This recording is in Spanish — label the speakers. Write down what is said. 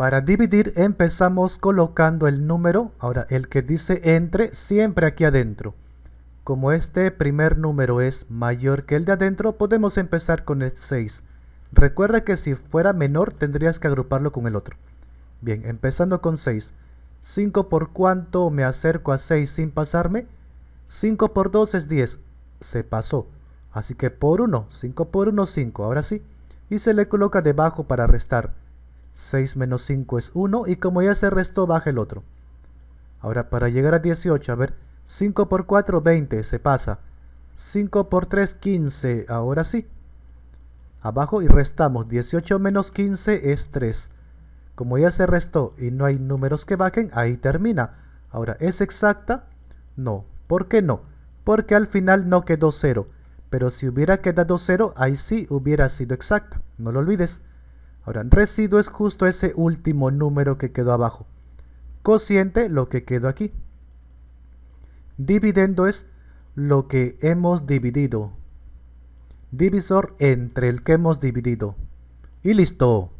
Speaker 1: Para dividir empezamos colocando el número, ahora el que dice entre, siempre aquí adentro. Como este primer número es mayor que el de adentro, podemos empezar con el 6. Recuerda que si fuera menor tendrías que agruparlo con el otro. Bien, empezando con 6. 5 por cuánto me acerco a 6 sin pasarme? 5 por 2 es 10. Se pasó. Así que por 1, 5 por 1, 5. Ahora sí. Y se le coloca debajo para restar. 6 menos 5 es 1 y como ya se restó baja el otro. Ahora para llegar a 18, a ver, 5 por 4, 20, se pasa. 5 por 3, 15, ahora sí. Abajo y restamos, 18 menos 15 es 3. Como ya se restó y no hay números que bajen, ahí termina. Ahora, ¿es exacta? No. ¿Por qué no? Porque al final no quedó 0. Pero si hubiera quedado 0, ahí sí hubiera sido exacta. No lo olvides. Ahora, residuo es justo ese último número que quedó abajo. Cociente, lo que quedó aquí. Dividendo es lo que hemos dividido. Divisor entre el que hemos dividido. Y listo.